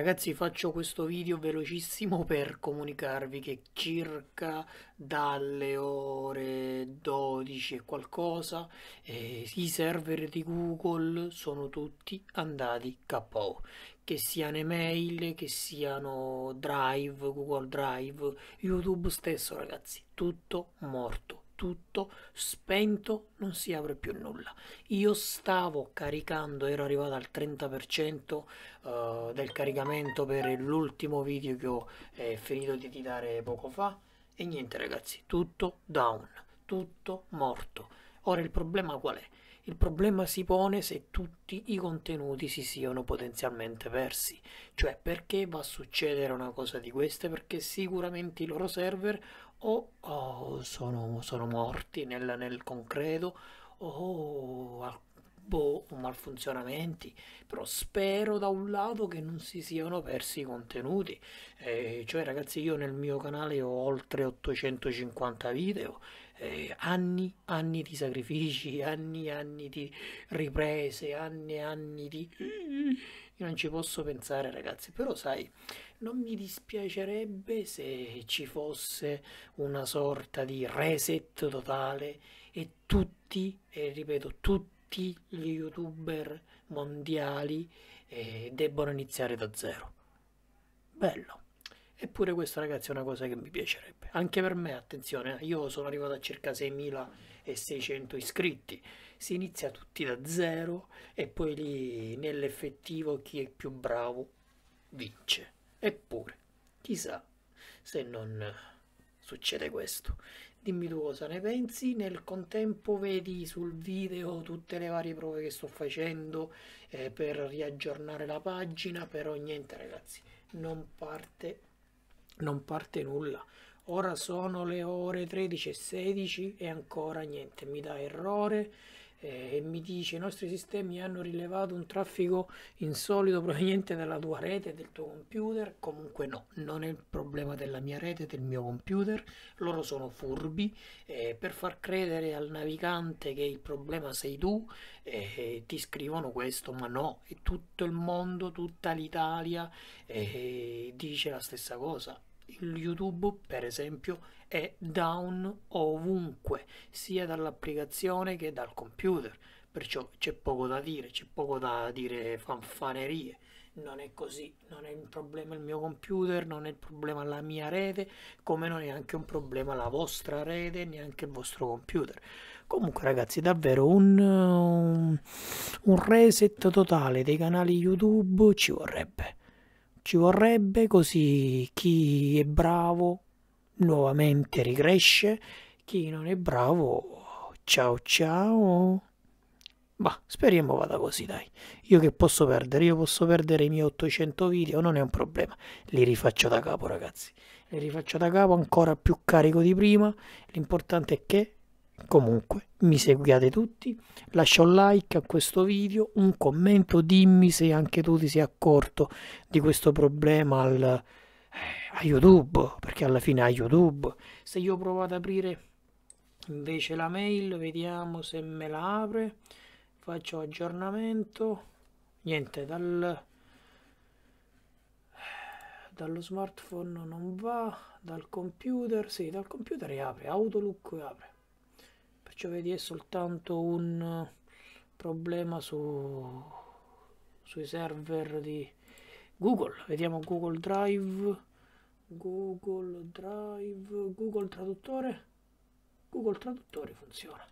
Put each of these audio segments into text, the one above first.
Ragazzi faccio questo video velocissimo per comunicarvi che circa dalle ore 12 e qualcosa eh, i server di Google sono tutti andati KO che siano email, che siano Drive, Google Drive, YouTube stesso ragazzi, tutto morto tutto spento non si apre più nulla io stavo caricando ero arrivato al 30% eh, del caricamento per l'ultimo video che ho eh, finito di editare poco fa e niente ragazzi tutto down tutto morto Ora il problema qual è? Il problema si pone se tutti i contenuti si siano potenzialmente persi, cioè perché va a succedere una cosa di queste? Perché sicuramente i loro server o oh, sono, sono, morti nel, nel concreto o oh, boh, o malfunzionamenti, però spero da un lato che non si siano persi i contenuti, eh, cioè ragazzi io nel mio canale ho oltre 850 video, eh, anni, anni di sacrifici, anni e anni di riprese, anni e anni di... Io non ci posso pensare ragazzi, però sai, non mi dispiacerebbe se ci fosse una sorta di reset totale e tutti, e ripeto, tutti, tutti gli youtuber mondiali eh, debbano iniziare da zero. Bello. Eppure questa ragazzi è una cosa che mi piacerebbe. Anche per me, attenzione, eh. io sono arrivato a circa 6.600 iscritti. Si inizia tutti da zero e poi lì nell'effettivo chi è più bravo vince. Eppure, chissà se non succede questo dimmi tu cosa ne pensi, nel contempo vedi sul video tutte le varie prove che sto facendo eh, per riaggiornare la pagina, però niente ragazzi, non parte, non parte nulla. Ora sono le ore 13.16 e ancora niente, mi dà errore, eh, e mi dice i nostri sistemi hanno rilevato un traffico insolito proveniente dalla tua rete, del tuo computer, comunque no, non è il problema della mia rete, del mio computer, loro sono furbi, eh, per far credere al navigante che il problema sei tu, eh, ti scrivono questo, ma no, e tutto il mondo, tutta l'Italia dice la stessa cosa YouTube, per esempio, è down ovunque, sia dall'applicazione che dal computer. Perciò c'è poco da dire, c'è poco da dire fanfanerie. Non è così, non è un problema il mio computer, non è il problema la mia rete, come non è anche un problema la vostra rete, neanche il vostro computer. Comunque ragazzi, davvero un, un reset totale dei canali YouTube ci vorrebbe ci vorrebbe così chi è bravo nuovamente ricresce, chi non è bravo ciao ciao. ma speriamo vada così, dai. Io che posso perdere? Io posso perdere i miei 800 video, non è un problema. Li rifaccio da capo, ragazzi. Li rifaccio da capo, ancora più carico di prima. L'importante è che Comunque, mi seguiate tutti, lascia un like a questo video, un commento, dimmi se anche tu ti sei accorto di questo problema al, eh, a YouTube, perché alla fine a YouTube. Se io provo ad aprire invece la mail, vediamo se me la apre, faccio aggiornamento, niente, dal, dallo smartphone non va, dal computer, sì, dal computer apre, Autolook apre giovedì cioè, è soltanto un eh, problema su, sui server di Google. Vediamo Google Drive, Google Drive, Google Traduttore. Google Traduttore funziona.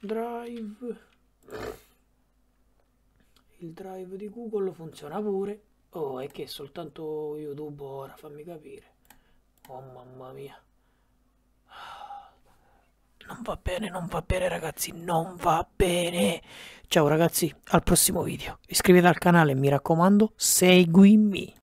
Drive. Il drive di Google funziona pure. Oh, è che soltanto YouTube ora, fammi capire. Oh mamma mia non va bene, non va bene ragazzi, non va bene. Ciao ragazzi, al prossimo video. Iscrivetevi al canale, mi raccomando, seguimi.